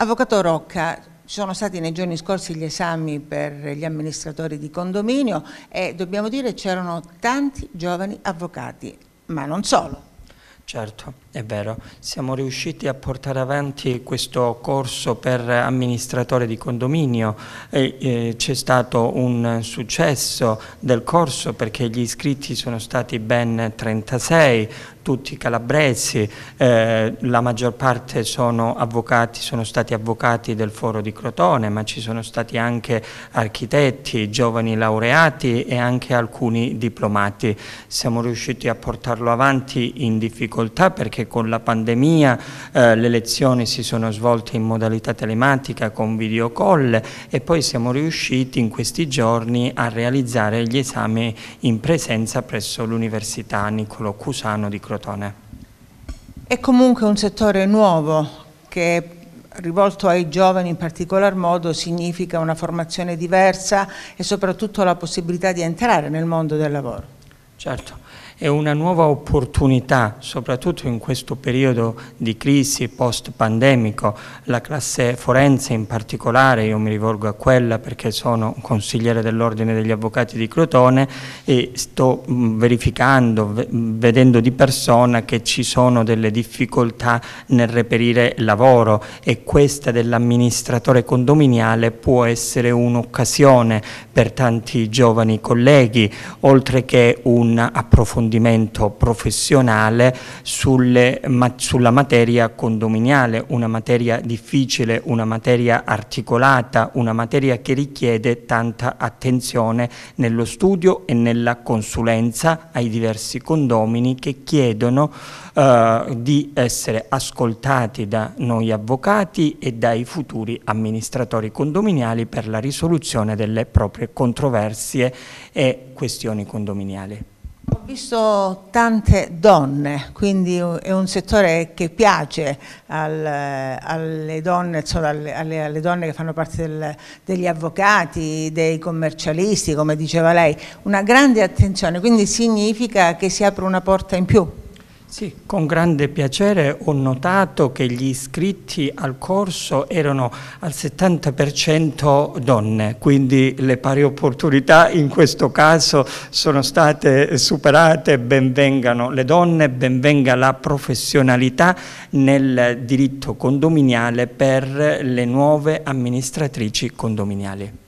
Avvocato Rocca, ci sono stati nei giorni scorsi gli esami per gli amministratori di condominio e dobbiamo dire c'erano tanti giovani avvocati, ma non solo. Certo, è vero. Siamo riusciti a portare avanti questo corso per amministratore di condominio. Eh, C'è stato un successo del corso perché gli iscritti sono stati ben 36 tutti calabresi, eh, la maggior parte sono, avvocati, sono stati avvocati del foro di Crotone, ma ci sono stati anche architetti, giovani laureati e anche alcuni diplomati. Siamo riusciti a portarlo avanti in difficoltà perché con la pandemia eh, le lezioni si sono svolte in modalità telematica con videocall e poi siamo riusciti in questi giorni a realizzare gli esami in presenza presso l'Università Niccolo Cusano di Crotone euro È comunque un settore nuovo che rivolto ai giovani in particolar modo significa una formazione diversa e soprattutto la possibilità di entrare nel mondo del lavoro. Certo è una nuova opportunità, soprattutto in questo periodo di crisi post-pandemico, la classe forense in particolare, io mi rivolgo a quella perché sono consigliere dell'Ordine degli Avvocati di Crotone e sto mm, verificando, vedendo di persona che ci sono delle difficoltà nel reperire lavoro e questa dell'amministratore condominiale può essere un'occasione per tanti giovani colleghi, oltre che un approfondimento approfondimento professionale sulle, ma, sulla materia condominiale, una materia difficile, una materia articolata, una materia che richiede tanta attenzione nello studio e nella consulenza ai diversi condomini che chiedono eh, di essere ascoltati da noi avvocati e dai futuri amministratori condominiali per la risoluzione delle proprie controversie e questioni condominiali. Ho visto tante donne, quindi è un settore che piace al, alle, donne, insomma, alle, alle, donne, che fanno parte del, degli avvocati, dei commercialisti, come diceva lei, una grande attenzione, quindi significa che si apre una porta in più. Sì, con grande piacere ho notato che gli iscritti al corso erano al 70% donne, quindi le pari opportunità in questo caso sono state superate, benvengano le donne, benvenga la professionalità nel diritto condominiale per le nuove amministratrici condominiali.